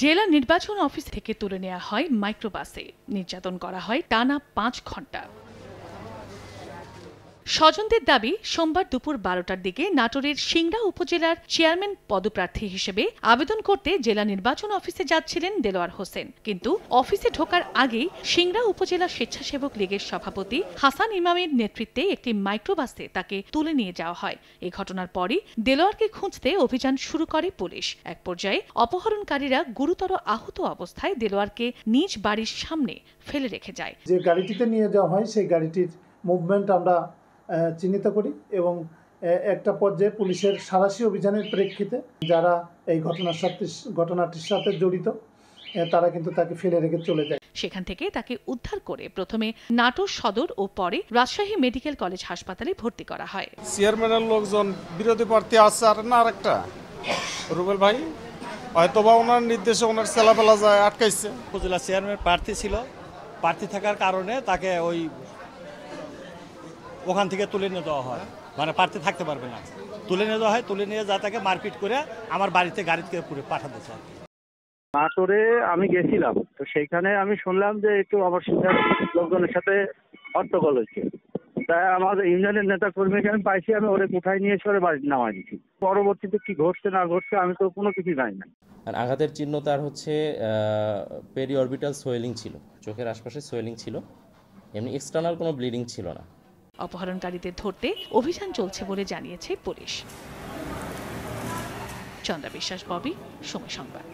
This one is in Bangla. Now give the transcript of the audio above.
জেলা নির্বাচন অফিস থেকে তুলে নেওয়া হয় মাইক্রোবাসে নির্যাতন করা হয় টানা পাঁচ ঘন্টা স্বজনদের দাবি সোমবার দুপুর বারোটার দিকে নাটোরের সিংড়া উপজেলার চেয়ারম্যান পদপ্রার্থী হিসেবে আবেদন করতে জেলা নির্বাচন অফিসে যাচ্ছিলেন দেলোয়ার হোসেন কিন্তু অফিসে ঢোকার আগেই সিংড়া উপজেলা স্বেচ্ছাসেবক লীগের সভাপতি হাসান ইমামের নেতৃত্বে একটি মাইক্রোবাসে তাকে তুলে নিয়ে যাওয়া হয় এ ঘটনার পরই দেলোয়ারকে খুঁজতে অভিযান শুরু করে পুলিশ এক পর্যায়ে অপহরণকারীরা গুরুতর আহত অবস্থায় দেলোয়ারকে নিজ বাড়ির সামনে ফেলে রেখে যায় যে গাড়িটিতে নিয়ে যাওয়া হয় সেই গাড়িটির মুভমেন্ট আমরা চিহ্নিত করি এবং একটা পর্যায়ে পুলিশের সারাশি অভিযানের প্রেক্ষিতে যারা এই ঘটনার সাথে ঘটনাটির সাথে জড়িত তারা কিন্তু তাকে ফেলে রেখে চলে যায় সেখান থেকে তাকে উদ্ধার করে প্রথমে নাটোর সদর ও পরে রাজশাহী মেডিকেল কলেজ হাসপাতালে ভর্তি করা হয় চেয়ারম্যানের লোকজন বিরোধী প্রার্থী আছে আর না আরেকটা রুবেল ভাই হয়তোবা ওনার নির্দেশে ওনার ছেলাপেলা যায় আটকাইছে উপজেলা চেয়ারম্যান প্রার্থী ছিল প্রার্থী থাকার কারণে তাকে ওই ওখান থেকে তুলে নিয়ে দেওয়া হয় মানে পারতে থাকতে পারবে না তুলে নিয়ে দেওয়া হয় তুলে নিয়ে যা তাকে মারপিট করে আমার বাড়িতে গাড়িতে পুরে পাঠাতে চায় নাটোরে আমি গেছিলাম তো সেইখানে আমি শুনলাম যে একটু আমার সিদ্ধার লোকজনের সাথে হট্টগোল হয়েছে তাই আমার ইউনিয়নের নেতা কর্মীকে আমি পাইছি আমি ওরে কোথায় নিয়ে এসে বাড়ি নামাই দিচ্ছি পরবর্তীতে কি ঘটছে না ঘটছে আমি তো কোনো কিছু জানি না আর আঘাতের চিহ্ন তার হচ্ছে পেরি অরবিটাল সোয়েলিং ছিল চোখের আশপাশে সোয়েলিং ছিল এমনি এক্সটার্নাল কোনো ব্লিডিং ছিল না অপহরণকারীদের ধরতে অভিযান চলছে বলে জানিয়েছে পুলিশ চন্দ্রা বিশ্বাস ববি সময় সংবাদ